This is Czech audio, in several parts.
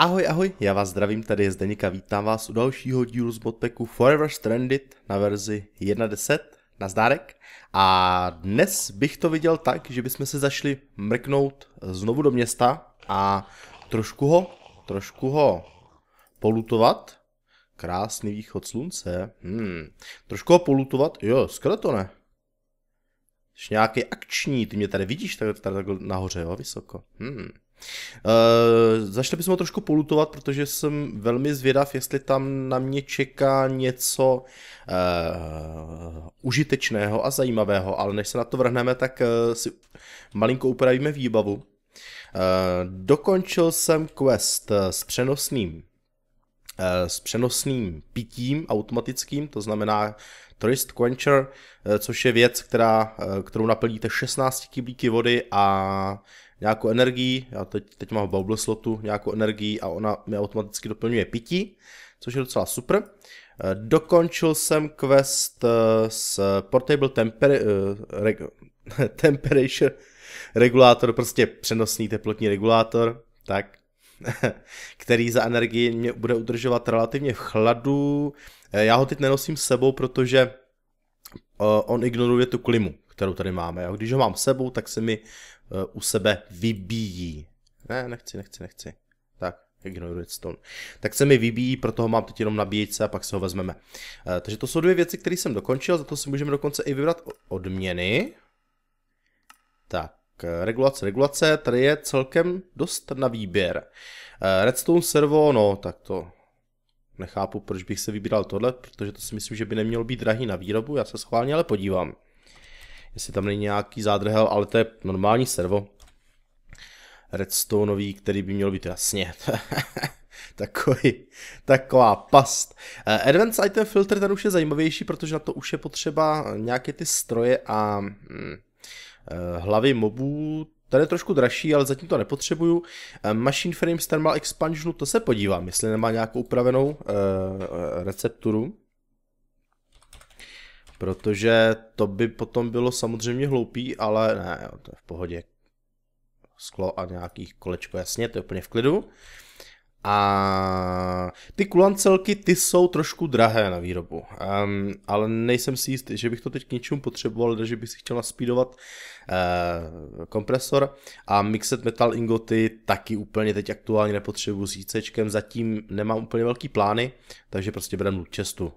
Ahoj, ahoj, já vás zdravím, tady je Zdeněk a vítám vás u dalšího dílu z modpacku Forever Stranded na verzi 1.10, na zdárek. A dnes bych to viděl tak, že bychom se zašli mrknout znovu do města a trošku ho, trošku ho polutovat. Krásný východ slunce, hmm. Trošku ho polutovat, jo, ne. Jsi nějaký akční, ty mě tady vidíš takhle, takhle nahoře, jo, vysoko, hmm. Uh, začali bychom ho trošku polutovat, protože jsem velmi zvědav, jestli tam na mě čeká něco uh, užitečného a zajímavého, ale než se na to vrhneme, tak uh, si malinko upravíme výbavu. Uh, dokončil jsem quest s přenosným s přenosným pitím automatickým, to znamená Trist Quencher, což je věc, která, kterou naplníte 16 kyblíky vody a nějakou energii, já teď, teď mám bubble slotu nějakou energii a ona mi automaticky doplňuje pití, což je docela super. Eh, dokončil jsem quest eh, s Portable temper, eh, regu, Temperature regulator, prostě přenosný teplotní regulátor, tak, který za energii mě bude udržovat relativně v chladu. Já ho teď nenosím s sebou, protože on ignoruje tu klimu, kterou tady máme. Když ho mám s sebou, tak se mi Eh, u sebe vybíjí. Ne, nechci, nechci, nechci. Tak, ignoruje stone. Tak se mi vybíjí, proto ho mám teď jenom nabíjece a pak se ho vezmeme. Eh, takže to jsou dvě věci, které jsem dokončil, za to si můžeme dokonce i vybrat odměny. Tak, eh, regulace, regulace, tady je celkem dost na výběr. Redstone servo, no tak to nechápu, proč bych se vybíral tohle, protože to si myslím, že by nemělo být drahý na výrobu, já se schválně ale podívám jestli tam není nějaký zádrhel, ale to je normální servo. Redstoneový, který by měl být jasně. Takový, taková past. Eh, Advanced Item Filter ten už je zajímavější, protože na to už je potřeba nějaké ty stroje a hm, eh, hlavy mobů, ten je trošku dražší, ale zatím to nepotřebuju. Eh, Machine Frames Thermal Expansionu, to se podívám, jestli nemá nějakou upravenou recepturu. Protože to by potom bylo samozřejmě hloupý, ale ne, jo, to je v pohodě. Sklo a nějaký kolečko, jasně, to je úplně v klidu. A ty kulancelky, ty jsou trošku drahé na výrobu, um, ale nejsem si jistý, že bych to teď k něčemu potřeboval, že bych si chtěl naspídovat uh, kompresor a mixet metal ingoty taky úplně teď aktuálně nepotřebuji s ICčkem, zatím nemám úplně velký plány, takže prostě beru čestu.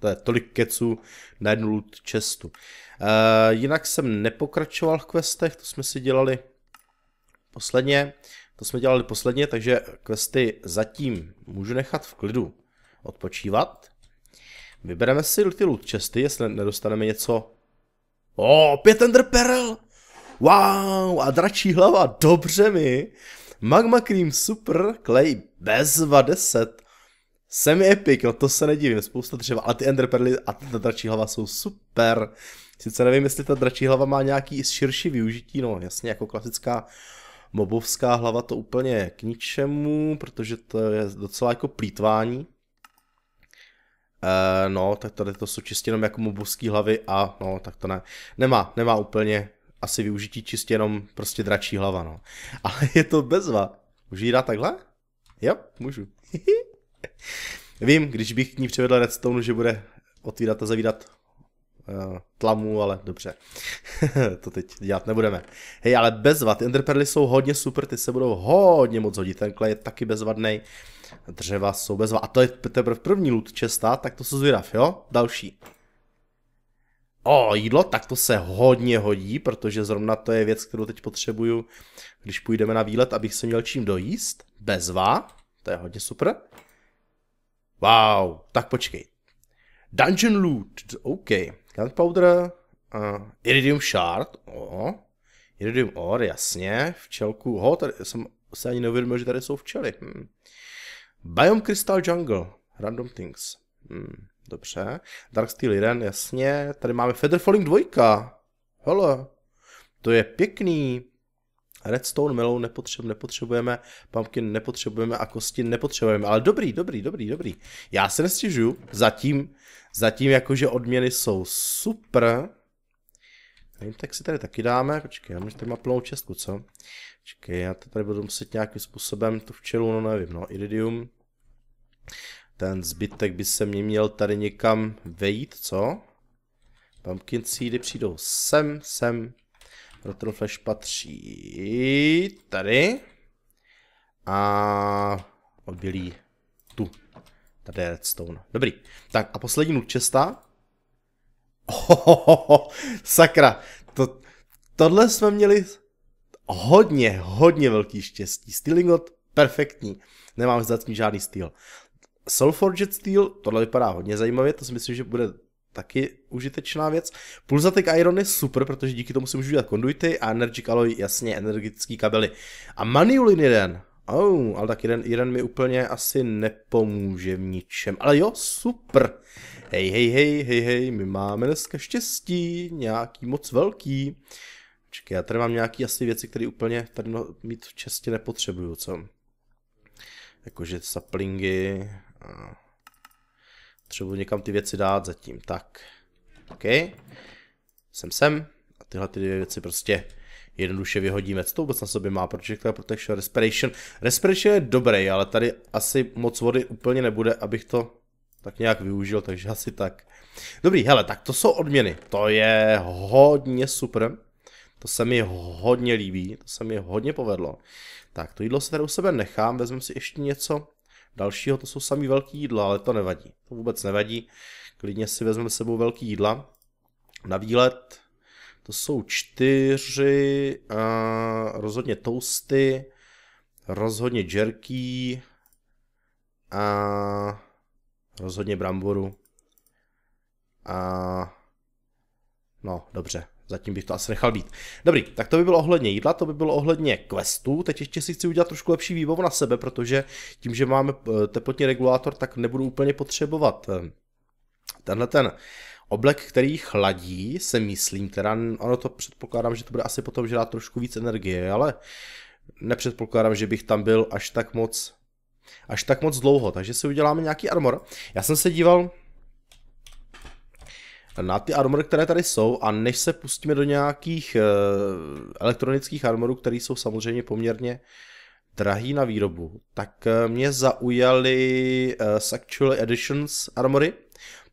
To je tolik keců na jednu loot chestu. Uh, eh, jinak jsem nepokračoval v questech, to jsme si dělali posledně. To jsme dělali posledně, takže questy zatím můžu nechat v klidu odpočívat. Vybereme si ty loot chesty, jestli nedostaneme něco. O, oh, pět Ender Pearl! Wow, a dračí hlava, dobře mi. Magma Cream, super, Clay, bezva 10. Semi epic, no to se nedivím, spousta dřeva, ale ty enderperly a ta dračí hlava jsou super. Sice nevím, jestli ta dračí hlava má nějaký širší využití, no jasně, jako klasická mobovská hlava to úplně je k ničemu, protože to je docela jako plítvání. E, no, tak tady to jsou čistě jenom jako mobovský hlavy a no, tak to ne. Nemá, nemá úplně asi využití čistě jenom prostě dračí hlava, no. Ale je to bezva. Můžu jí dát takhle? Jo, můžu. Vím, když bych k ní přivedl redstone, že bude otvírat a zavírat uh, tlamu, ale dobře. to teď dělat nebudeme. Hej, ale bezvad. Enderperly jsou hodně super, ty se budou hodně moc hodit. Ten klej je taky bezvadný. Dřeva jsou bezvad. A to je teprve první loot česta, tak to se zvědav, jo? Další. O, jídlo, tak to se hodně hodí, protože zrovna to je věc, kterou teď potřebuju, když půjdeme na výlet, abych se měl čím dojíst. Bezva, to je hodně super. Wow, tak počkej. Dungeon Loot, OK. Gunpowder, uh, Iridium Shard, o. Iridium Ore, jasně. Včelku, ho, tady jsem se ani neuvědomil, že tady jsou včely. Hmm. Biome Crystal Jungle, Random Things. Hmm, dobře. Dark Steel 1, jasně. Tady máme Feather Falling 2. Hele, to je pěkný. Redstone, melou nepotřebu, nepotřebujeme, pumpkin nepotřebujeme a kosti nepotřebujeme, ale dobrý, dobrý, dobrý, dobrý. Já se nestěžuju, zatím, zatím jakože odměny jsou super. Nevím, tak si tady taky dáme, počkej, já tady má plnou čestku, co? Počkej, já to tady budu muset nějakým způsobem tu včelu, no nevím, no, iridium. Ten zbytek by se mě měl tady někam vejít, co? Pumpkin seedy přijdou sem, sem, Rotor flash patří tady. A oddělí tu. Tady je redstone. Dobrý. Tak a poslední loot chesta. sakra. To, tohle jsme měli hodně, hodně velký štěstí. Stealingot perfektní. nemám zatím žádný styl. Soulforged Steel, tohle vypadá hodně zajímavě, to si myslím, že bude taky užitečná věc. Pulzatek Iron je super, protože díky tomu si můžu dělat konduity a Energy Alloy, jasně, energetický kabely. A Maniulin jeden, oh, ale tak jeden, jeden mi úplně asi nepomůže v ničem. Ale jo, super. Hej, hej, hej, hej, hej, my máme dneska štěstí, nějaký moc velký. Čekaj, já tady mám nějaký asi věci, které úplně tady no, mít v čestě nepotřebuju, co? Jakože saplingy, a Potřebuji někam ty věci dát zatím. Tak. OK. Jsem sem. A tyhle ty dvě věci prostě jednoduše vyhodíme. Co to vůbec na sobě má? Projectile Protection, Respiration. Respiration je dobrý, ale tady asi moc vody úplně nebude, abych to tak nějak využil, takže asi tak. Dobrý, hele, tak to jsou odměny. To je hodně super. To se mi hodně líbí, to se mi hodně povedlo. Tak, to jídlo se tady u sebe nechám, vezmeme si ještě něco dalšího, to jsou samý velký jídla, ale to nevadí. To vůbec nevadí. Klidně si vezmeme sebou velký jídla na výlet. To jsou čtyři, uh, rozhodně toasty, rozhodně jerky a rozhodně bramboru. A no, dobře, Zatím bych to asi nechal být. Dobrý, tak to by bylo ohledně jídla, to by bylo ohledně questů. Teď ještě si chci udělat trošku lepší výbavu na sebe, protože tím, že máme eh, teplotní regulátor, tak nebudu úplně potřebovat eh, tenhle ten oblek, který chladí, se myslím, teda ono to předpokládám, že to bude asi potom žrát trošku víc energie, ale nepředpokládám, že bych tam byl až tak moc až tak moc dlouho, takže si uděláme nějaký armor. Já jsem se díval, na ty armory, které tady jsou a než se pustíme do nějakých eh, elektronických armorů, které jsou samozřejmě poměrně drahý na výrobu, tak eh, mě zaujaly uh, eh, Sactual Editions armory,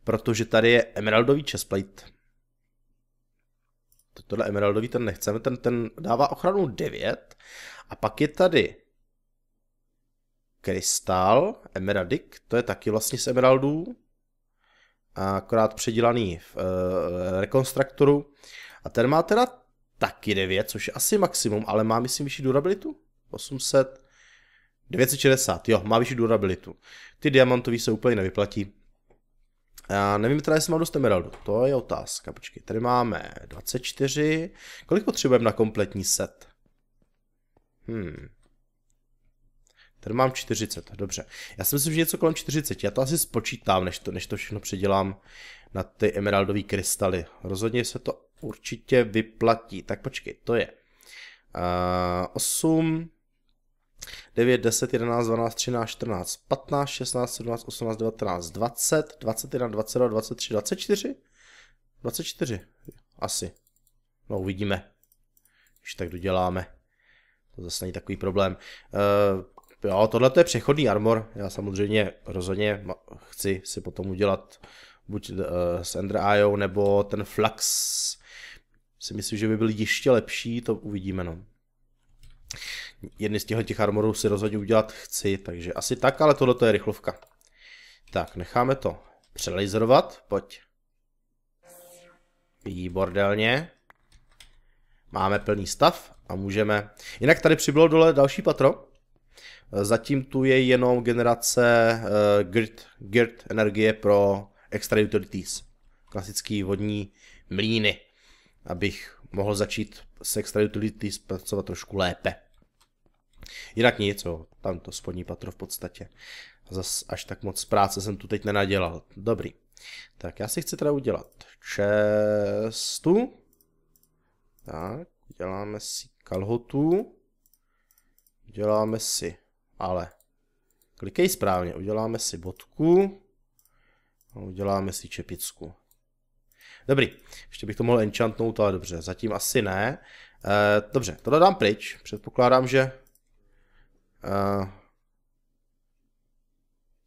protože tady je emeraldový chestplate. Tohle emeraldový ten nechceme, ten, ten dává ochranu 9 a pak je tady krystal, emeradik, to je taky vlastně z emeraldů, akorát předělaný v e, rekonstruktoru. A ten má teda taky 9, což je asi maximum, ale má myslím vyšší durabilitu? 800, 960, jo, má vyšší durabilitu. Ty diamantový se úplně nevyplatí. Já nevím teda, jestli mám dost emeraldu, to je otázka, počkej, tady máme 24, kolik potřebujeme na kompletní set? Hmm, Tady mám 40, dobře. Já si myslím, že něco kolem 40. Já to asi spočítám, než to, než to všechno předělám na ty emeraldové krystaly. Rozhodně se to určitě vyplatí. Tak počkej, to je uh, 8, 9, 10, 11, 12, 13, 14, 15, 16, 17, 18, 19, 20, 21, 22, 23, 24? 24, asi. No uvidíme, když tak doděláme. To zase není takový problém. Uh, Jo, tohle je přechodný armor, já samozřejmě rozhodně chci si potom udělat buď uh, s Ender IO, nebo ten Flux si myslím, že by byl ještě lepší, to uvidíme, no. Jedny z těchto těch armorů si rozhodně udělat chci, takže asi tak, ale tohle je rychlovka. Tak, necháme to přelejzerovat, pojď. bordelně. Máme plný stav a můžeme... Jinak tady přibylo dole další patro, Zatím tu je jenom generace uh, grid, grid energie pro extra utilities. Klasický vodní mlíny, abych mohl začít s extra utilities pracovat trošku lépe. Jinak nic, jo, tam to spodní patro v podstatě. Zas až tak moc práce jsem tu teď nenadělal. Dobrý. Tak já si chci teda udělat čestu. Tak, děláme si kalhotu. Děláme si ale klikej správně, uděláme si bodku a uděláme si čepicku. Dobrý, ještě bych to mohl enchantnout, ale dobře, zatím asi ne. E, dobře, to dám pryč, předpokládám, že... E, eh,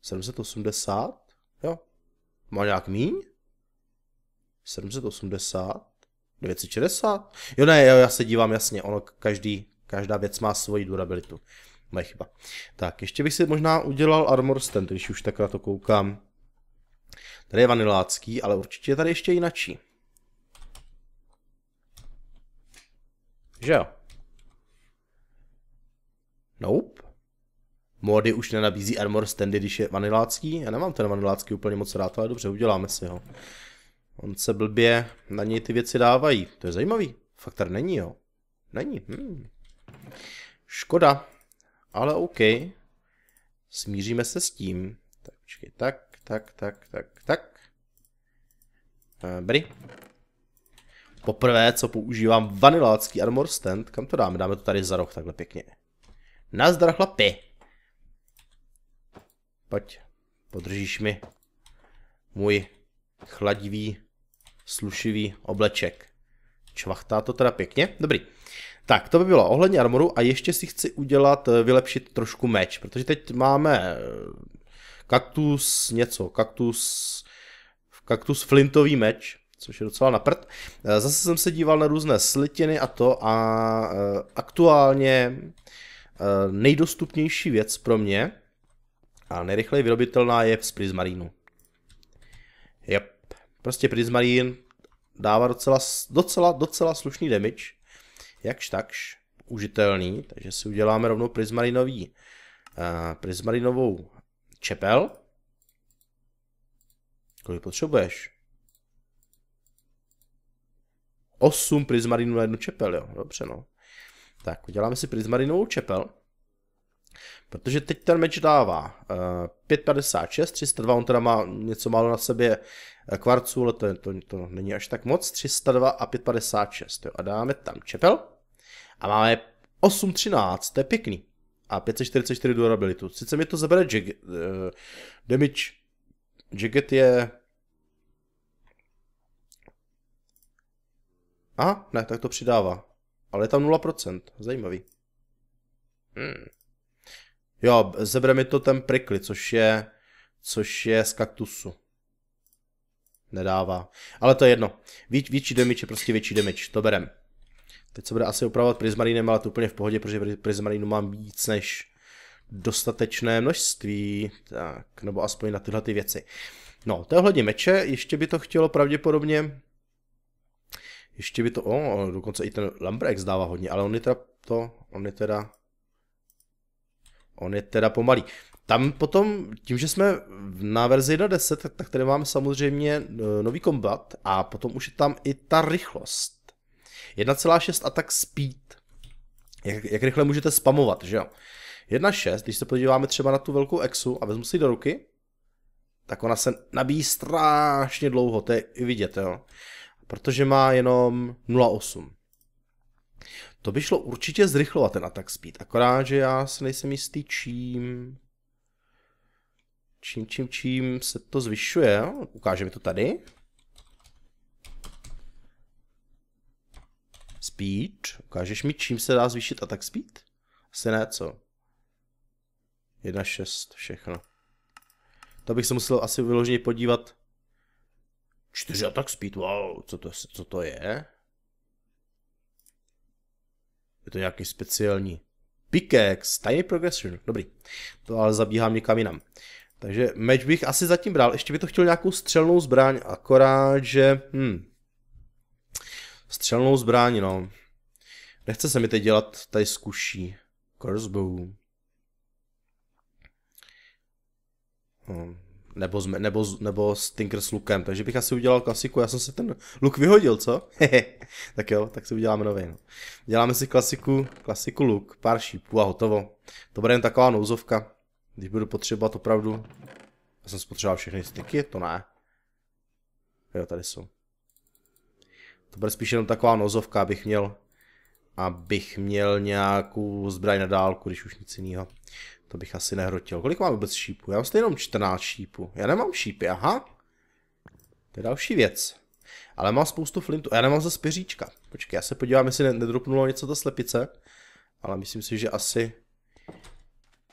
780? Jo. Má nějak míň? 780? 960? Jo ne, jo, já se dívám jasně, ono každý, každá věc má svoji durabilitu. Moje chyba. Tak, ještě bych si možná udělal armor stand, když už tak na to koukám. Tady je vanilácký, ale určitě je tady ještě jinačí. Že jo? Nope. Mody už nenabízí armor standy, když je vanilácký. Já nemám ten vanilácký úplně moc rád, ale dobře, uděláme si ho. On se blbě na něj ty věci dávají. To je zajímavý. Fakt není, jo? Není. Hmm. Škoda. Ale OK. Smíříme se s tím. Tak, počkej, tak, tak, tak, tak, tak. Dobrý. Eh, Poprvé, co používám vanilácký armor stand. Kam to dáme? Dáme to tady za roh, takhle pěkně. Nazdar chlapi. Pojď, podržíš mi můj chladivý, slušivý obleček. Čvachtá to teda pěkně. Dobrý. Tak, to by bylo ohledně armoru a ještě si chci udělat, eh, vylepšit trošku meč, protože teď máme eh, kaktus něco, kaktus, kaktus flintový meč, což je docela na prd. Eh, zase jsem se díval na různé slitiny a to a aktuálně nejdostupnější věc pro mě a nejrychleji vyrobitelná je z Prismarínu. Jep, Prostě Prismarín dává docela, docela, docela slušný damage jakž takž užitelný, takže si uděláme rovnou prismarinový, uh, prismarinovou čepel. Kolik potřebuješ? 8 prismarinů na jednu čepel, jo, dobře no. Tak, uděláme si prismarinovou čepel. Protože teď ten meč dává uh, 5,56, 302, on teda má něco málo na sebe Eh, kvarců, ale to, je, to, to není až tak moc, 302 a 556. Jo. A dáme tam čepel a máme 813, to je pěkný. A 544 durabilitu. Sice mi to zabere jig, uh, eh, damage. Jaget je... A ne, tak to přidává. Ale je tam 0%, zajímavý. Hmm. Jo, zebere mi to ten prikly, což je, což je z kaktusu nedává. Ale to je jedno. Vět, větší damage je prostě větší damage, to berem. Teď se bude asi opravovat Prismarinem, ale to úplně v pohodě, protože Prismarinu mám víc než dostatečné množství, tak, nebo aspoň na tyhle ty věci. No, to je ohledně meče, ještě by to chtělo pravděpodobně, ještě by to, o, oh, dokonce i ten Lambrex dává hodně, ale on je teda to, on je teda, on je teda pomalý. Tam potom, tím, že jsme na verzi 1.10, tak, tak tady máme samozřejmě e, nový kombat a potom už je tam i ta rychlost. 1,6 tak speed. Jak, jak rychle můžete spamovat, že jo? 1.6, když se podíváme třeba na tu velkou exu a vezmu si do ruky, tak ona se nabíjí strašně dlouho, to je i vidět, jo. Protože má jenom 0,8. To by šlo určitě zrychlovat ten attack speed, akorát, že já se nejsem jistý čím čím, čím, čím se to zvyšuje. Ukáže mi to tady. Speed. Ukážeš mi, čím se dá zvýšit attack speed? Asi ne, co? 1.6, všechno. To bych se musel asi vyloženě podívat. 4 attack speed, wow, co to, co to je? Je to nějaký speciální. Pickaxe, Tiny Progression, dobrý. To ale zabíhám někam jinam. Takže meč bych asi zatím bral, ještě by to chtěl nějakou střelnou zbraň, akorát, že... Hmm. Střelnou zbraň, no. Nechce se mi teď dělat tady zkuší. Crossbow. No, nebo, zme, nebo, nebo Stinker s lukem, takže bych asi udělal klasiku, já jsem si ten luk vyhodil, co? tak jo, tak si uděláme nový. No. Děláme si klasiku, klasiku luk, pár šípů a hotovo. To bude jen taková nouzovka. Když budu potřebovat opravdu... Já jsem spotřeboval všechny styky, to ne. Jo, tady jsou. To bude spíš jenom taková nozovka, abych měl abych měl nějakou zbraň na dálku, když už nic jiného. To bych asi nehrotil. Kolik mám vůbec šípů? Já mám stejně jenom 14 šípů. Já nemám šípy, aha. To je další věc. Ale mám spoustu flintu. Já nemám zase pěříčka. Počkej, já se podívám, jestli nedropnulo něco ta slepice. Ale myslím si, že asi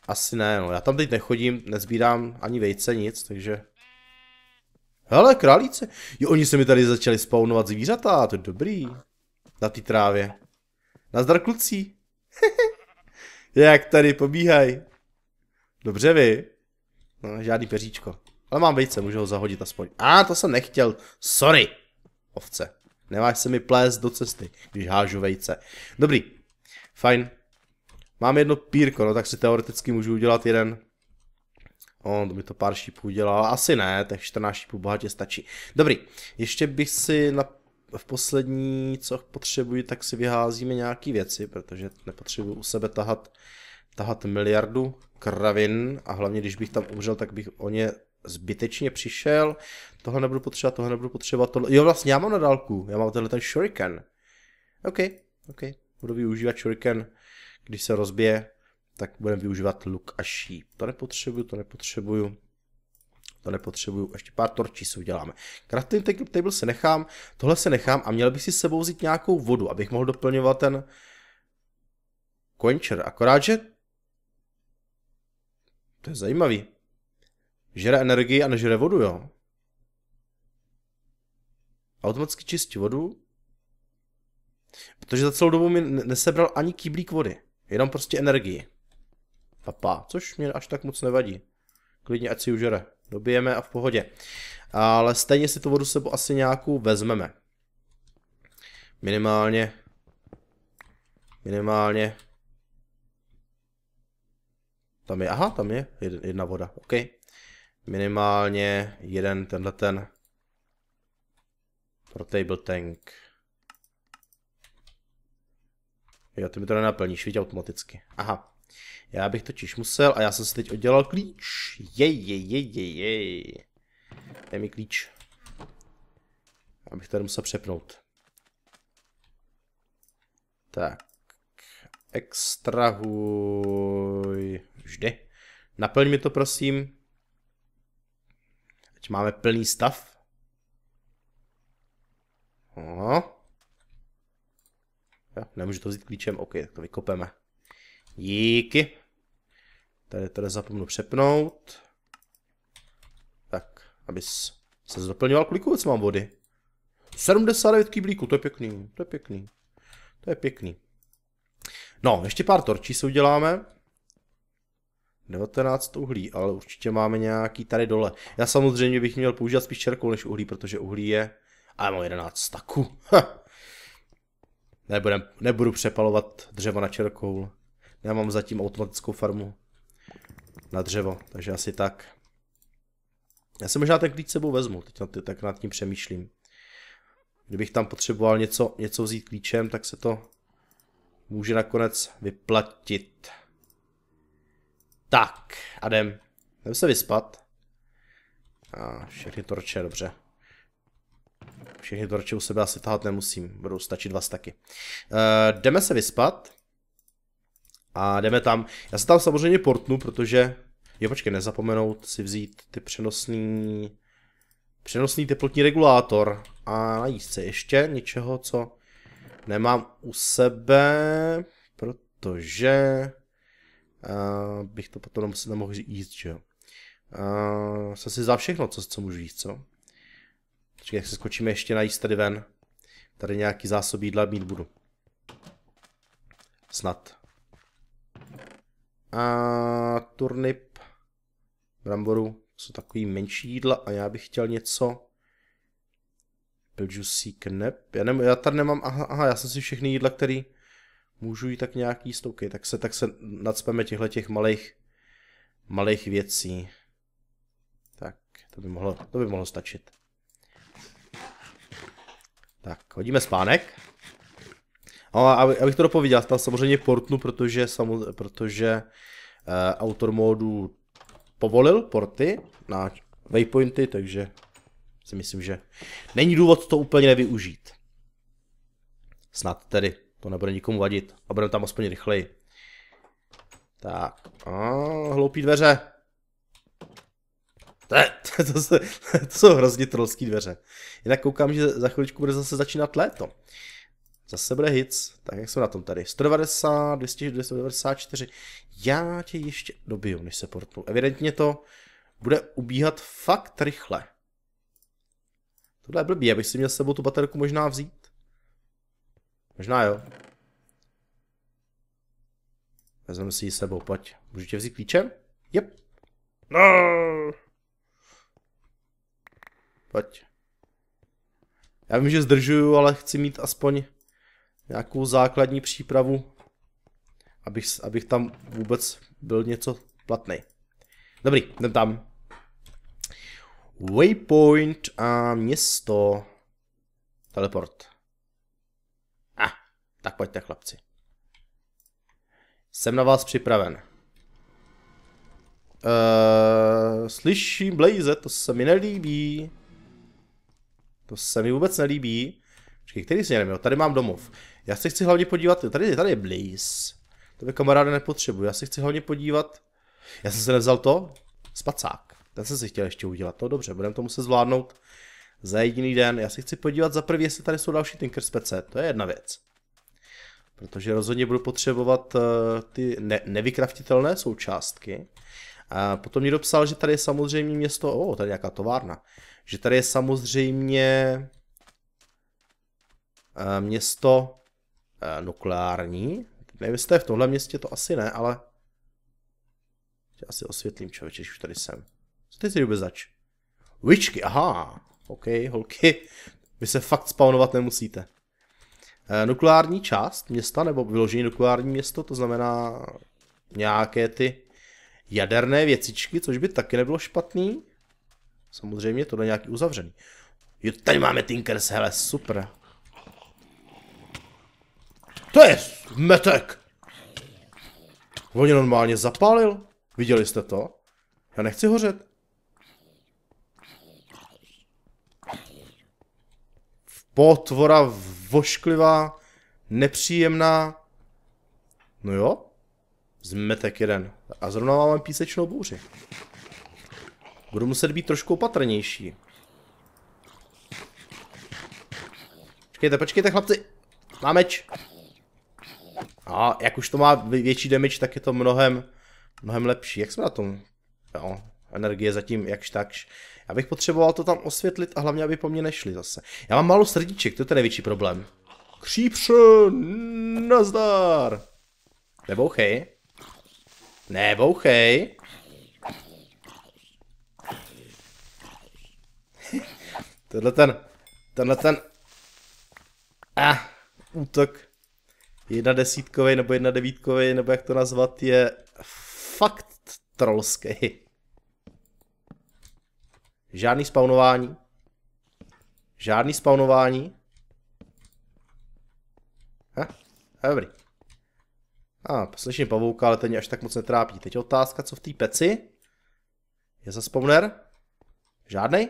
asi ne, no. Já tam teď nechodím, nezbírám ani vejce, nic, takže... Hele, králíce. Jo, oni se mi tady začali spawnovat zvířata, to je dobrý. Na té trávě. Nazdar kluci. Jak tady pobíhaj. Dobře vy. No, žádný peříčko. Ale mám vejce, můžu ho zahodit aspoň. A, ah, to jsem nechtěl. Sorry. Ovce. Neváš se mi plést do cesty, když hážu vejce. Dobrý. Fajn. Mám jedno pírko, no tak si teoreticky můžu udělat jeden. On by to pár šípů udělal, asi ne, tak 14 šípů bohatě stačí. Dobrý, ještě bych si na, v poslední, co potřebuji, tak si vyházíme nějaký věci, protože nepotřebuji u sebe tahat, tahat miliardu kravin a hlavně když bych tam umřel, tak bych o ně zbytečně přišel. Tohle nebudu potřebovat, tohle nebudu potřebovat, tohle. Jo vlastně já mám na dálku, já mám tenhle ten shuriken. OK, OK, budu využívat shuriken když se rozbije, tak budeme využívat luk a šíp. To nepotřebuju, to nepotřebuju. To nepotřebuju, ještě pár torčí si uděláme. Crafting table se nechám, tohle se nechám a měl bych si sebou vzít nějakou vodu, abych mohl doplňovat ten quencher. Akorát, že to je zajímavý. Žere energii a nežere vodu, jo. Automaticky čistí vodu. Protože za celou dobu mi nesebral ani kýblík vody. Jenom prostě energii. Papa, což mě až tak moc nevadí. Klidně ať si užere. Dobijeme a v pohodě. Ale stejně si tu vodu sebou asi nějakou vezmeme. Minimálně. Minimálně. Tam je, aha, tam je jedna voda, ok. Minimálně jeden tenhle ten. table tank. Jo, ty mi to nenaplníš, vidí automaticky. Aha. Já bych totiž musel a já jsem si teď oddělal klíč. Jej, jej, jej, jej, jej. Dej mi klíč. Abych to musel přepnout. Tak. Extrahuj. Vždy. Naplň mi to, prosím. Ať máme plný stav. No. Jo, nemůžu to vzít klíčem, OK, tak to vykopeme. Díky. Tady to nezapomnu přepnout. Tak, abys se doplňoval, kolik vůbec mám vody? 79 kyblíků, to je pěkný, to je pěkný. To je pěkný. No, ještě pár torčí se uděláme. 19 uhlí, ale určitě máme nějaký tady dole. Já samozřejmě bych měl používat spíš čerkou než uhlí, protože uhlí je... Ale mám 11 staků. Nebudem, nebudu přepalovat dřevo na čerkoul. Já mám zatím automatickou farmu na dřevo, takže asi tak. Já si možná ten klíč sebou vezmu, teď ty tak nad tím přemýšlím. Kdybych tam potřeboval něco, něco vzít klíčem, tak se to může nakonec vyplatit. Tak, Adam, jdem. Jdem se vyspat. A všechny torče, dobře. Všechny torče u sebe asi tahat nemusím, budou stačit dva staky. Uh, eh, jdeme se vyspat a jdeme tam. Já se tam samozřejmě portnu, protože... Jo, počkej, nezapomenout si vzít ty přenosný... Přenosný teplotní regulátor a najíst se ještě něčeho, co nemám u sebe, protože... Uh, bych to potom nemohl jíst, že jo. Uh, jsem si za všechno, co, co můžu jíst, co? Počkej, jak se skočíme ještě najíst tady ven. Tady nějaký zásob jídla mít budu. Snad. A turnip, bramboru, jsou takový menší jídla a já bych chtěl něco... Piljuicy knep. Já, nem, já tady nemám, aha, aha, já jsem si všechny jídla, který můžu jít tak nějaký stouky. tak se, tak se nadspeme těchto těch malých, malých věcí. Tak, to by mohlo, to by mohlo stačit. Tak, hodíme spánek. No, a abych to dopověděl, tam samozřejmě portnu, protože, samozřejmě, protože uh, autor módu povolil porty na waypointy, takže si myslím, že není důvod to úplně nevyužít. Snad tedy, to nebude nikomu vadit a budeme tam aspoň rychleji. Tak, a hloupý dveře. To, je, to, to, se, to jsou hrozně trolský dveře. Jinak koukám, že za chviličku bude zase začínat léto. Zase bude hits. Tak jak jsou na tom tady? 190, 200, 294. Já tě ještě dobiju, než se portnu. Evidentně to bude ubíhat fakt rychle. Tohle je blbý, já bych si měl s sebou tu baterku možná vzít. Možná jo. Vezmeme si ji sebou, pojď. Můžu tě vzít klíčem? Yep. No! Pojď. Já vím, že zdržuju, ale chci mít aspoň nějakou základní přípravu, abych, abych tam vůbec byl něco platný. Dobrý, jdem tam. Waypoint a město. Teleport. A, ah, tak pojďte chlapci. Jsem na vás připraven. Uh, slyším Blaze, to se mi nelíbí. To se mi vůbec nelíbí. Počkej, který směrem, jo? Tady mám domov. Já se chci hlavně podívat, tady, tady je Blaze. To by kamaráda nepotřebuji, já se chci hlavně podívat. Já jsem se nevzal to? Spacák. Ten jsem si chtěl ještě udělat, to dobře, budeme to muset zvládnout za jediný den. Já si chci podívat za prvé, jestli tady jsou další Tinker spece, to je jedna věc. Protože rozhodně budu potřebovat uh, ty ne- nevykraftitelné součástky. A potom někdo psal, že tady je samozřejmě město, o, tady je nějaká továrna, že tady je samozřejmě eh, město eh, nukleární. Nevím, jestli je v tomhle městě, to asi ne, ale tě asi osvětlím člověče, už tady jsem. Co ty si vůbec zač? Vičky, aha, ok, holky, vy se fakt spawnovat nemusíte. Eh, nukleární část města, nebo vyložení nukleární město, to znamená nějaké ty jaderné věcičky, což by taky nebylo špatný. Samozřejmě to je nějaký uzavřený. Jo, tady máme Tinkers, hele, super. To je metek! On normálně zapálil. Viděli jste to? Já nechci hořet. Potvora vošklivá, nepříjemná. No jo, Zmetek jeden. A zrovna máme písečnou bouři. Budu muset být trošku opatrnější. Počkejte, počkejte chlapci. Má meč. A jak už to má větší damage, tak je to mnohem, mnohem lepší. Jak jsme na tom? Jo, energie zatím jakž takž. Já bych potřeboval to tam osvětlit a hlavně, aby po mně nešli zase. Já mám málo srdíček, to je ten největší problém. Křípře, nazdar. Nebouchej. Nebouchej. Tohle ten, tenhle ten a ah, útok jedna desítkovej nebo jedna devítkovej, nebo jak to nazvat, je fakt trolský. Žádný spawnování. Žádný spawnování. Ha, dobrý. A, ah, slyším pavouka, ale ten mě až tak moc netrápí. Teď otázka, co v té peci? Je za spawner? Žádnej?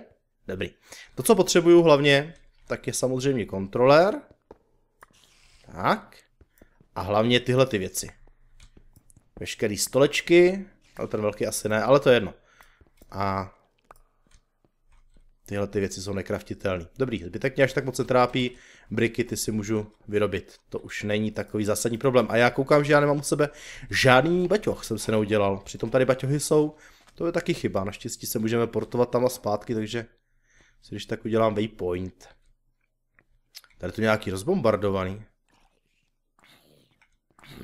Dobrý. To, co potřebuju hlavně, tak je samozřejmě kontroler. Tak. A hlavně tyhle ty věci. Veškerý stolečky, ale ten velký asi ne, ale to je jedno. A tyhle ty věci jsou nekraftitelné. Dobrý, zbytek mě až tak moc trápí, briky ty si můžu vyrobit. To už není takový zásadní problém. A já koukám, že já nemám u sebe žádný baťoch, jsem se neudělal. Přitom tady baťohy jsou, to je taky chyba. Naštěstí se můžeme portovat tam a zpátky, takže si když tak udělám waypoint. Tady to nějaký rozbombardovaný.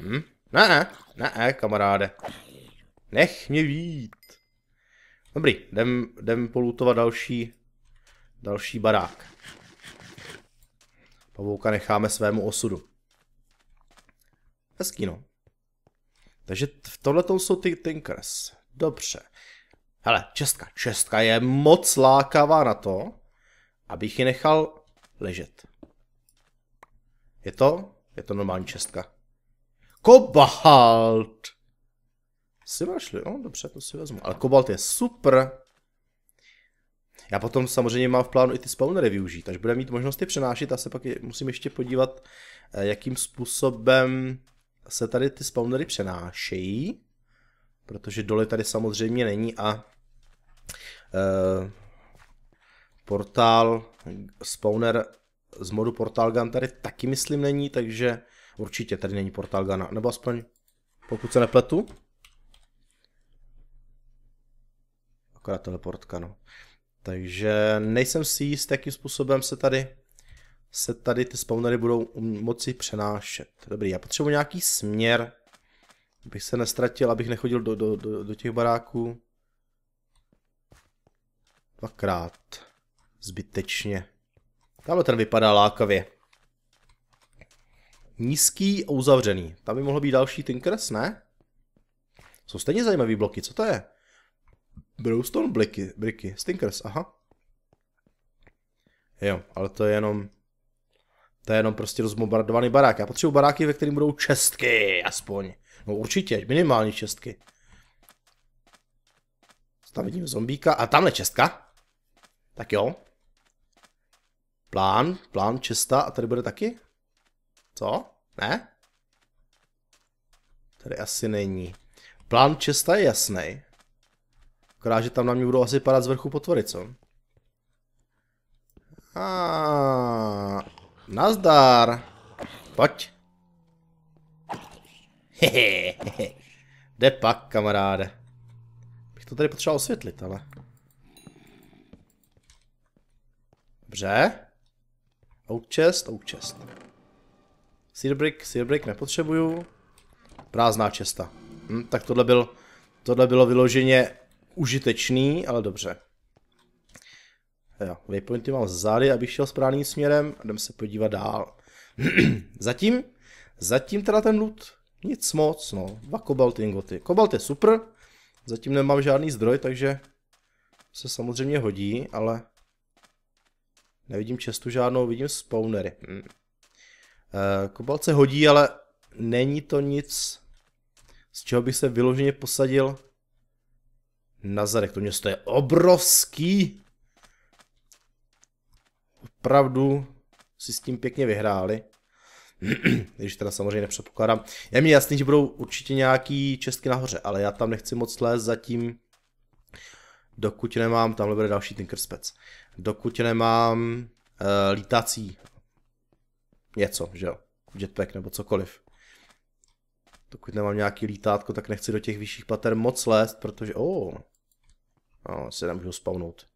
Hm? Ne, ne, ne, kamaráde. Nech mě vít. Dobrý, jdem, jdem polutovat další další barák. Pavouka necháme svému osudu. Hezký no. Takže v tohletom jsou ty Tinkers. Dobře. Hele, čestka. Čestka je moc lákavá na to, abych ji nechal ležet. Je to? Je to normální čestka. Kobalt! Si máš no, dobře, to si vezmu. Ale kobalt je super. Já potom samozřejmě mám v plánu i ty spawnery využít, takže budeme mít možnost je přenášet a se pak je, musím ještě podívat, eh, jakým způsobem se tady ty spawnery přenášejí, protože dole tady samozřejmě není a eh, portál, spawner z modu portál Gun tady taky myslím není, takže určitě tady není portál Gun, nebo aspoň pokud se nepletu, akorát teleportka, no. Takže nejsem si jist, jakým způsobem se tady se tady ty spawnery budou moci přenášet. Dobrý, já potřebuji nějaký směr, abych se nestratil, abych nechodil do, do, do, do těch baráků. Dvakrát. Zbytečně. Tamhle ten vypadá lákavě. Nízký a uzavřený. Tam by mohlo být další Tinkers, ne? Jsou stejně zajímavý bloky, co to je? Brewstone bliky, bliky stinkers, aha. Jo, ale to je jenom... To je jenom prostě rozbombardovaný barák. Já potřebuji baráky, ve kterým budou čestky, aspoň. No určitě, minimální čestky. Tam vidím zombíka. A tamhle čestka. Tak jo. Plán, plán, česta. A tady bude taky? Co? Ne? Tady asi není. Plán česta je jasný. Akorát, že tam na mě budou asi padat z vrchu potvory, co? A nazdar. Pojď. Hehehe. pak, kamaráde. Bych to tady potřeboval osvětlit, ale... Dobře. Oak chest, oak chest. Searbrick, searbrick nepotřebuju. Prázdná česta. Hm, tak tohle byl... Tohle bylo vyloženě užitečný, ale dobře. Jo, waypointy mám zády, abych šel správným směrem a jdem se podívat dál. zatím, zatím teda ten loot nic moc, no. Dva kobalty, ingoty. Kobalt je super, zatím nemám žádný zdroj, takže se samozřejmě hodí, ale nevidím čestu žádnou, vidím spawnery. Hmm. E, kobalt se hodí, ale není to nic, z čeho bych se vyloženě posadil Nazarek, to město je obrovský. Opravdu si s tím pěkně vyhráli. Když teda samozřejmě nepředpokládám. Je mi jasný, že budou určitě nějaký čestky nahoře, ale já tam nechci moc lézt zatím, dokud nemám, tamhle bude další Tinkerspec, dokud nemám uh, lítací něco, že jo, jetpack nebo cokoliv. Dokud nemám nějaký lítátko, tak nechci do těch vyšších pater moc lézt, protože, oh, a se tam spawnout.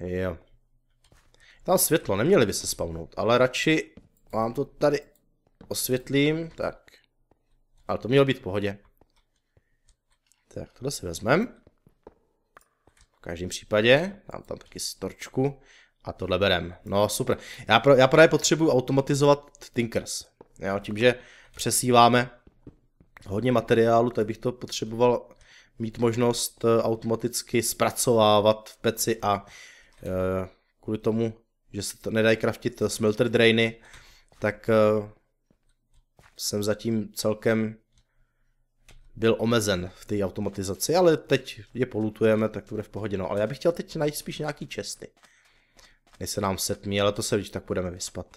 Jo. Tam světlo, neměli by se spawnout, ale radši vám to tady osvětlím, tak. Ale to mělo být v pohodě. Tak, tohle si vezmem. V každém případě, mám tam taky storčku a tohle berem. No super. Já, pro, já právě potřebuji automatizovat Tinkers. Jo, tím, že přesíváme hodně materiálu, tak bych to potřeboval mít možnost eh, automaticky zpracovávat v peci a eh, kvůli tomu, že se to nedají kraftit eh, smelter drainy, tak jsem zatím celkem byl omezen v té automatizaci, ale teď je polutujeme, tak to bude v pohodě. No, ale já bych chtěl teď najít spíš nějaký česty. Než se nám setmí, ale to se vidíš, tak budeme vyspat.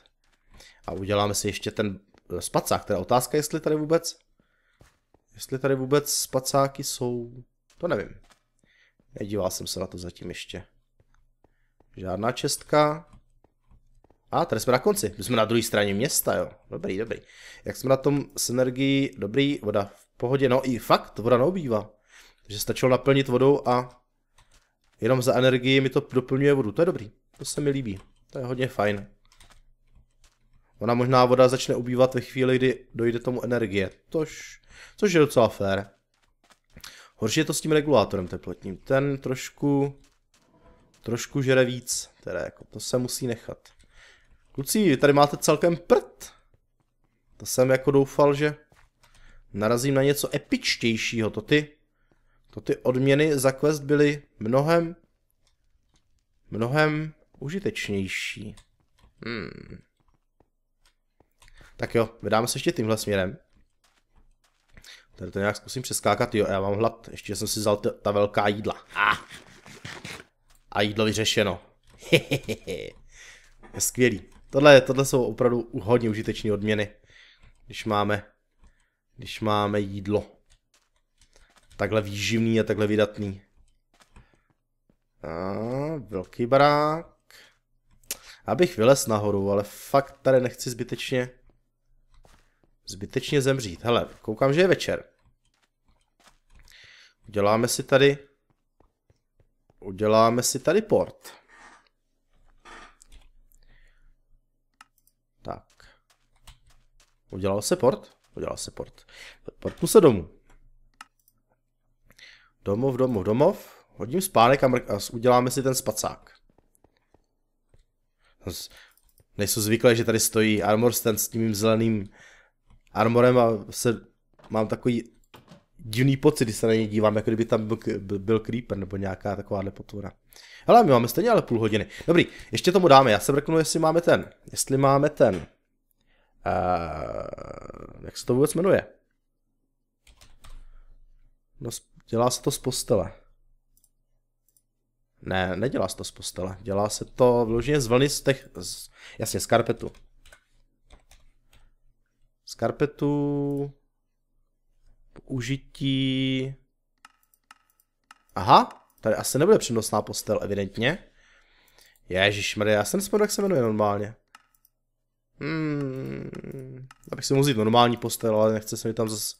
A uděláme si ještě ten spacák, teda otázka, jestli tady vůbec Jestli tady vůbec spacáky jsou, to nevím. Nedíval jsem se na to zatím ještě. Žádná čestka. A, tady jsme na konci. My jsme na druhé straně města, jo. Dobrý, dobrý. Jak jsme na tom s energií? Dobrý, voda v pohodě. No i fakt, voda neobývá. Takže stačilo naplnit vodou a jenom za energii mi to doplňuje vodu. To je dobrý. To se mi líbí. To je hodně fajn. Ona možná voda začne ubývat ve chvíli, kdy dojde tomu energie, tož, což je docela fér. Horší je to s tím regulátorem teplotním, ten trošku, trošku žere víc, teda jako to se musí nechat. Kluci, vy tady máte celkem prd. To jsem jako doufal, že narazím na něco epičtějšího, to ty, to ty odměny za quest byly mnohem, mnohem užitečnější. Hmm. Tak jo, vydáme se ještě tímhle směrem. Tady to nějak zkusím přeskákat, jo, já mám hlad, ještě jsem si vzal ta velká jídla. A, ah. a jídlo vyřešeno. Je skvělý. Tohle, tohle jsou opravdu hodně užitečné odměny, když máme, když máme jídlo. Takhle výživný a takhle vydatný. A, velký barák. Abych vylez nahoru, ale fakt tady nechci zbytečně zbytečně zemřít. Hele, koukám, že je večer. Uděláme si tady... Uděláme si tady port. Tak. Udělal se port? Udělal se port. Portnu se domů. Domov, domov, domov. Hodím spánek a, mrk- a uděláme si ten spacák. Nejsou zvyklé, že tady stojí armor stand s tím zeleným Armorem a se, mám takový divný pocit, když se na něj dívám, jako kdyby tam byl, byl creeper nebo nějaká takováhle potvora. Hele, my máme stejně ale půl hodiny. Dobrý, ještě tomu dáme, já se vrknu, jestli máme ten, jestli máme ten, uh, jak se to vůbec jmenuje? No, dělá se to z postele. Ne, nedělá se to z postele, dělá se to vložně z vlny z těch, z, jasně, z karpetu. Skarpetu. Použití. Aha, tady asi nebude přenosná postel, evidentně. Ježíš já jsem spodil, jak se jmenuje normálně. Hmm, abych si mohl vzít normální postel, ale nechce se mi tam zase...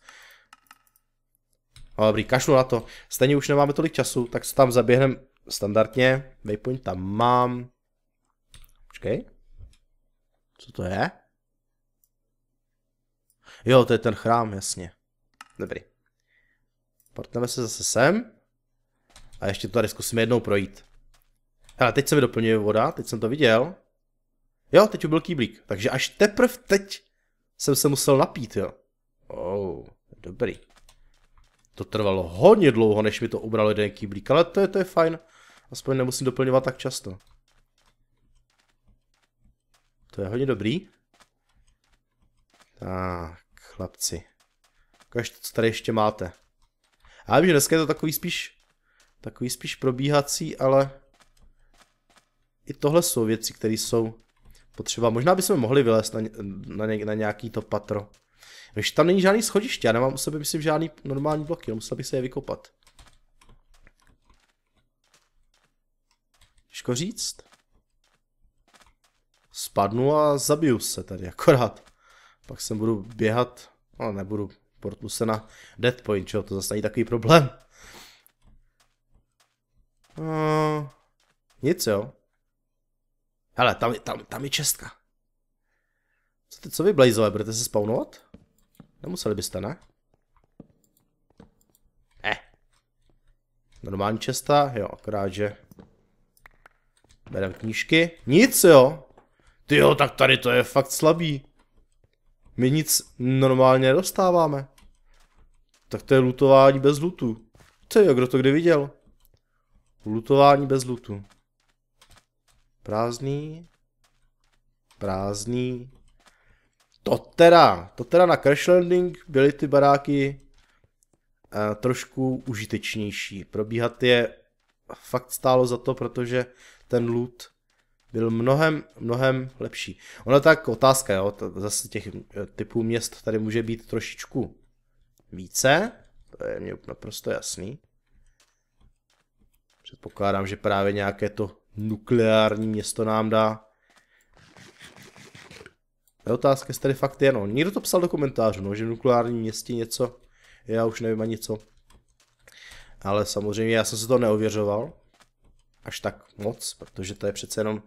Ale dobrý, kašlu na to. Stejně už nemáme tolik času, tak se tam zaběhnem standardně. Waypoint tam mám. Počkej. Co to je? Jo, to je ten chrám, jasně. Dobrý. Portneme se zase sem. A ještě to tady zkusíme jednou projít. Hele, teď se mi doplňuje voda, teď jsem to viděl. Jo, teď byl kýblík, takže až teprve teď jsem se musel napít, jo. Oh, dobrý. To trvalo hodně dlouho, než mi to ubralo jeden kýblík, ale to je, to je fajn. Aspoň nemusím doplňovat tak často. To je hodně dobrý. Tak chlapci. Ukažte, co tady ještě máte. Já vím, že dneska je to takový spíš, takový spíš probíhací, ale i tohle jsou věci, které jsou potřeba. Možná bychom mohli vylézt na, na, ně, na nějaký to patro. Když tam není žádný schodiště, já nemám u sebe, myslím, žádný normální bloky, jo, no, musel bych se je vykopat. Těžko říct. Spadnu a zabiju se tady akorát. Pak sem budu běhat, ale no, nebudu portu se na Deadpoint, čo? To zase není takový problém. No, nic jo. Hele, tam, tam, tam je čestka. Co, ty, co vy, Blazové, budete se spawnovat? Nemuseli byste, ne? Eh. Normální česta, jo, akorát, že... Bereme knížky. Nic, jo. Ty jo, tak tady to je fakt slabý. My nic normálně nedostáváme. Tak to je lutování bez lutu. Co je, kdo to kdy viděl? Lutování bez lutu. Prázdný. Prázdný. To teda, to teda na Crash Landing byly ty baráky uh, trošku užitečnější. Probíhat je fakt stálo za to, protože ten loot byl mnohem, mnohem lepší. Ono tak otázka, jo, zase těch eh, typů měst tady může být trošičku více, to je mně naprosto jasný. Předpokládám, že právě nějaké to nukleární město nám dá. Je otázka, jestli tady fakt je, no. Někdo to psal do komentářů, no, že v nukleárním městě něco, já už nevím ani co. Ale samozřejmě já jsem se to neověřoval, až tak moc, protože to je přece jenom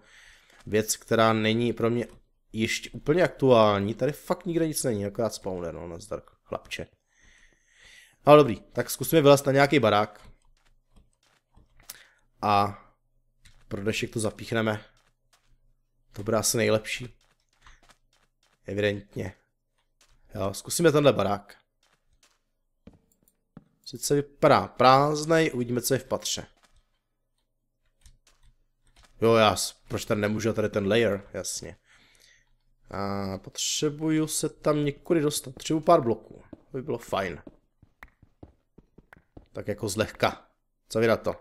věc, která není pro mě ještě úplně aktuální. Tady fakt nikde nic není, akorát spawner, no, nazdar, chlapče. Ale dobrý, tak zkusíme vylézt na nějaký barák. A pro dnešek to zapíchneme. To bude asi nejlepší. Evidentně. Jo, zkusíme tenhle barák. Sice vypadá prázdnej, uvidíme, co je v patře. Jo, já, proč tam nemůžu tady ten layer, jasně. A potřebuju se tam někudy dostat, třeba pár bloků, to by bylo fajn. Tak jako zlehka, co vy na to?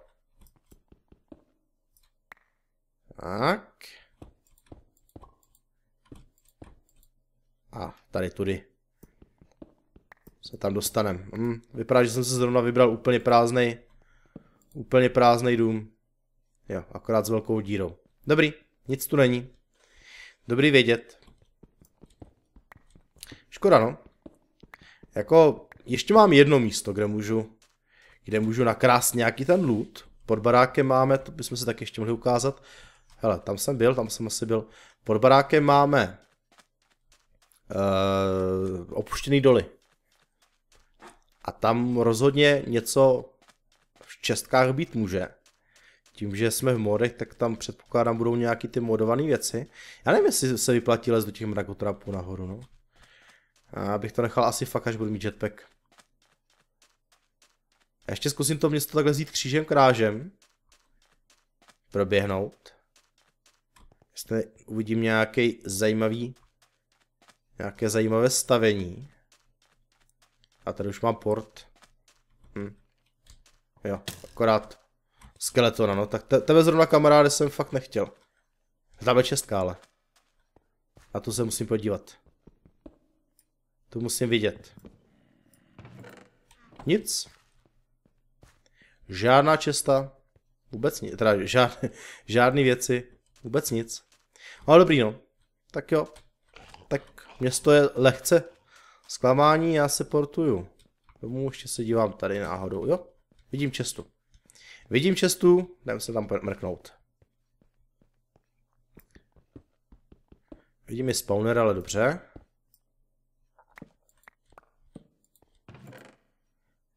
Tak. A tady tudy. Se tam dostanem. Hm, vypadá, že jsem se zrovna vybral úplně prázdnej, úplně prázdnej dům. Jo, akorát s velkou dírou. Dobrý, nic tu není. Dobrý vědět. Škoda, no. Jako, ještě mám jedno místo, kde můžu, kde můžu nakrást nějaký ten loot. Pod barákem máme, to bychom si tak ještě mohli ukázat. Hele, tam jsem byl, tam jsem asi byl. Pod barákem máme uh, opuštěný doly. A tam rozhodně něco v čestkách být může tím, že jsme v modech, tak tam předpokládám budou nějaký ty modované věci. Já nevím, jestli se vyplatí les do těch mrakotrapů nahoru, no. Já bych to nechal asi fakt, až budu mít jetpack. Já ještě zkusím to město takhle vzít křížem krážem. Proběhnout. Jestli uvidím nějaký zajímavý, nějaké zajímavé stavení. A tady už mám port. Hm. Jo, akorát Skeletona, no, tak te, tebe zrovna kamaráde jsem fakt nechtěl. Tam je čestka, ale. Na to se musím podívat. To musím vidět. Nic. Žádná česta. Vůbec nic. Teda žád, žádný věci. Vůbec nic. No, ale dobrý no. Tak jo. Tak město je lehce zklamání, já se portuju. Tomu ještě se dívám tady náhodou. Jo, vidím čestu. Vidím čestu, jdem se tam mrknout. Vidím i spawner, ale dobře.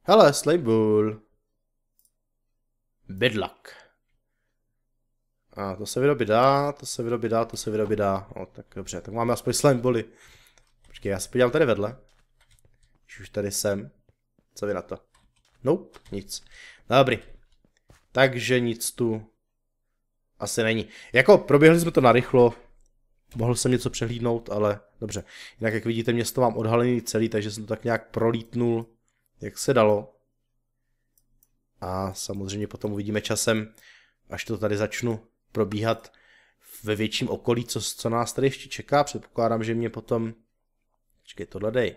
Hele, Slaybull. Bidlak. A to se vyrobit dá, to se vyrobit dá, to se vyrobit dá. O, tak dobře, tak máme aspoň bully. Počkej, já se podívám tady vedle. Když už tady jsem. Co vy na to? Nope, nic. Dobrý. Takže nic tu asi není. Jako proběhli jsme to narychlo, mohl jsem něco přehlídnout, ale dobře. Jinak jak vidíte, město mám odhalený celý, takže jsem to tak nějak prolítnul, jak se dalo. A samozřejmě potom uvidíme časem, až to tady začnu probíhat ve větším okolí, co, co nás tady ještě čeká. Předpokládám, že mě potom... Počkej, tohle dej.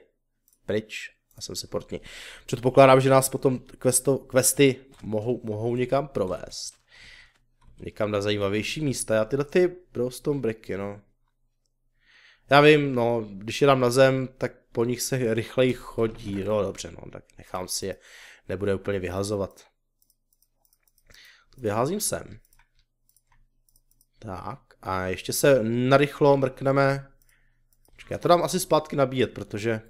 Pryč a jsem si portní. Předpokládám, že nás potom questo, questy mohou, mohou někam provést. Někam na zajímavější místa. Já tyhle ty prostom breaky, no. Já vím, no, když je dám na zem, tak po nich se rychleji chodí. No dobře, no, tak nechám si je. Nebude úplně vyhazovat. Vyházím sem. Tak, a ještě se narychlo mrkneme. Počkej, já to dám asi zpátky nabíjet, protože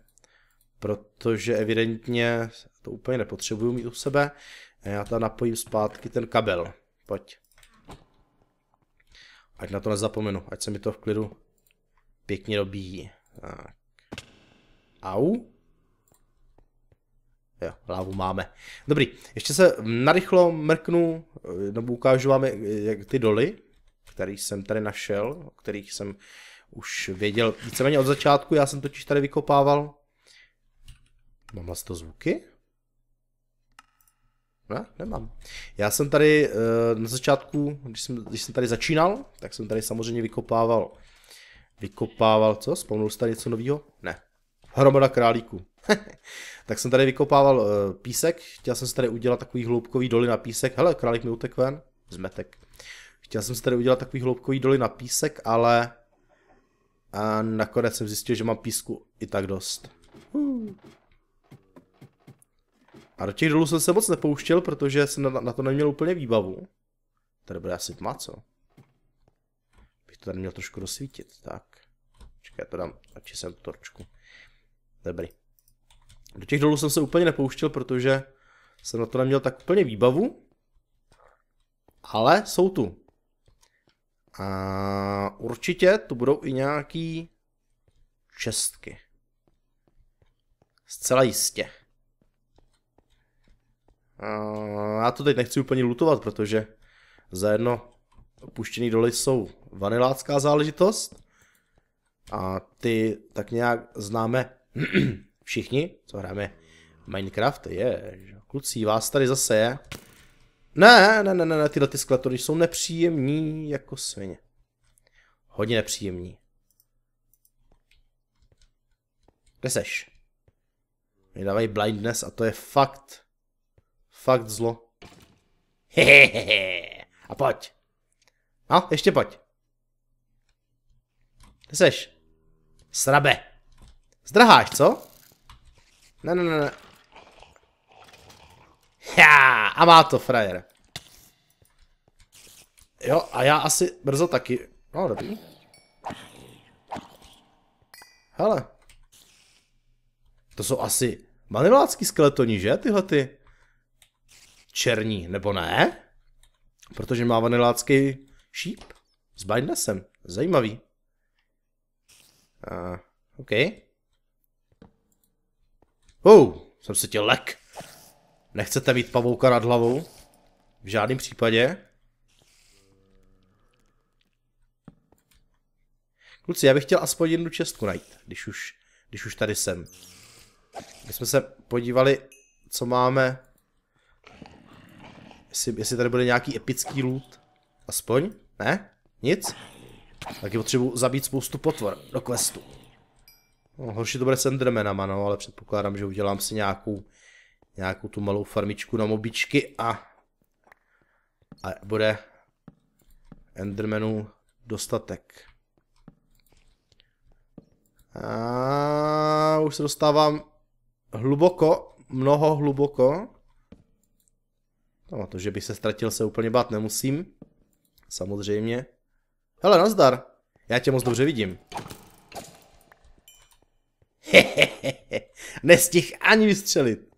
protože evidentně to úplně nepotřebuju mít u sebe. Já tam napojím zpátky ten kabel. Pojď. Ať na to nezapomenu, ať se mi to v klidu pěkně dobíjí. Tak. Au. Jo, lávu máme. Dobrý, ještě se narychlo mrknu, nebo ukážu vám jak ty doly, který jsem tady našel, o kterých jsem už věděl víceméně od začátku, já jsem totiž tady vykopával Mám vlastně to zvuky? Ne, nemám. Já jsem tady eh, na začátku, když jsem, když jsem tady začínal, tak jsem tady samozřejmě vykopával. Vykopával, co? Spomnul jste tady něco nového? Ne. Hromada králíků. tak jsem tady vykopával eh, písek, chtěl jsem si tady udělat takový hloubkový doly na písek. Hele, králík mi utekl, ven. Zmetek. Chtěl jsem si tady udělat takový hloubkový doly na písek, ale a eh, nakonec jsem zjistil, že mám písku i tak dost. Uh. A do těch dolů jsem se moc nepouštěl, protože jsem na, na to neměl úplně výbavu. Tady bude asi tma, co? Bych to tady měl trošku rozsvítit, tak. Počkej, já to dám, radši jsem torčku. Dobrý. Do těch dolů jsem se úplně nepouštěl, protože jsem na to neměl tak úplně výbavu. Ale jsou tu. A určitě tu budou i nějaký čestky. Zcela jistě. Uh, já to teď nechci úplně lutovat, protože za jedno opuštěný doly jsou vanilácká záležitost a ty tak nějak známe všichni, co hráme Minecraft, je, kluci, vás tady zase je. Ne, ne, ne, ne, ne tyhle ty skletory jsou nepříjemní jako svině. Hodně nepříjemní. Kde seš? Mě dávají blindness a to je fakt Fakt zlo. Hehehe. A pojď. No, ještě pojď. Kde seš? Srabe. Zdraháš, co? Ne, ne, ne, ne. Já, a má to frajer. Jo, a já asi brzo taky. No, dobrý. Hele. To jsou asi manilácký skeletoni, že? Tyhle ty černí, nebo ne? Protože má vanilácký šíp s blindnessem. Zajímavý. Uh, OK. oh, jsem se tě lek. Nechcete mít pavouka nad hlavou? V žádném případě. Kluci, já bych chtěl aspoň jednu čestku najít, když už, když už tady jsem. My jsme se podívali, co máme Jestli, jestli tady bude nějaký epický loot. Aspoň? Ne? Nic? Taky potřebuji zabít spoustu potvor do questu. No, horší to bude s Endermanama, no, ale předpokládám, že udělám si nějakou, nějakou tu malou farmičku na mobičky a, a bude Endermanů dostatek. A už se dostávám hluboko, mnoho hluboko. No a to, že bych se ztratil, se úplně bát nemusím. Samozřejmě. Hele, nazdar. Já tě moc dobře vidím. Hehehe, nestih ani vystřelit.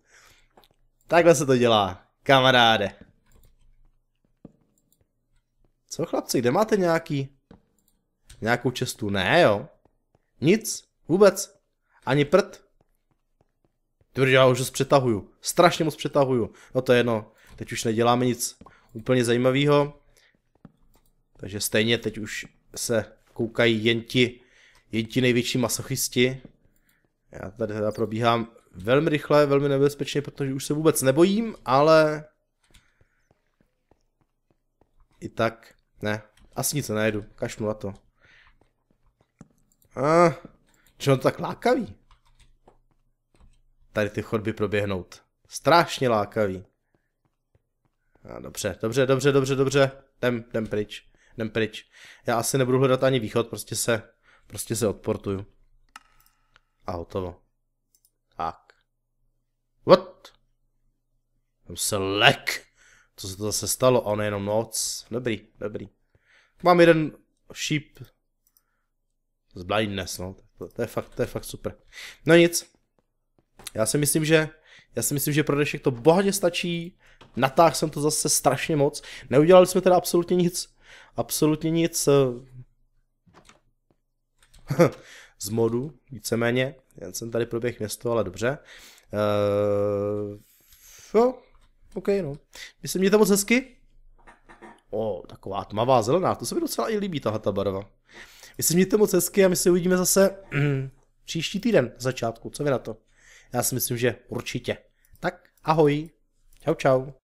Takhle se to dělá, kamaráde. Co chlapci, kde máte nějaký... Nějakou čestu? Ne jo. Nic, vůbec. Ani prd. Tvrdě, já už přetahuju. Strašně moc přetahuju. No to je jedno, Teď už neděláme nic úplně zajímavého. Takže stejně teď už se koukají jen ti, jen ti největší masochisti. Já tady teda probíhám velmi rychle, velmi nebezpečně, protože už se vůbec nebojím, ale i tak ne. Asi nic najdu, kašnu na to. A, čo on to tak lákavý? Tady ty chodby proběhnout. Strašně lákavý. No, dobře, dobře, dobře, dobře, dobře, jdem, jdem pryč, jdem pryč. Já asi nebudu hledat ani východ, prostě se, prostě se odportuju. A hotovo. Tak. What? Jsem se lek. Co se to zase stalo? On je jenom noc. Dobrý, dobrý. Mám jeden šíp z blindness, no. To, to, je fakt, to je fakt super. No nic. Já si myslím, že já si myslím, že pro dnešek to bohatě stačí. Natáhl jsem to zase strašně moc. Neudělali jsme teda absolutně nic. Absolutně nic eh, z modu, víceméně. Jen jsem tady proběh město, ale dobře. Uh, jo, OK, no. Myslím, že to moc hezky. O, taková tmavá zelená, to se mi docela i líbí tahle ta barva. Myslím, že to moc hezky a my se uvidíme zase příští týden začátku. Co vy na to? Já si myslím, že určitě. Tak ahoj. Čau, čau.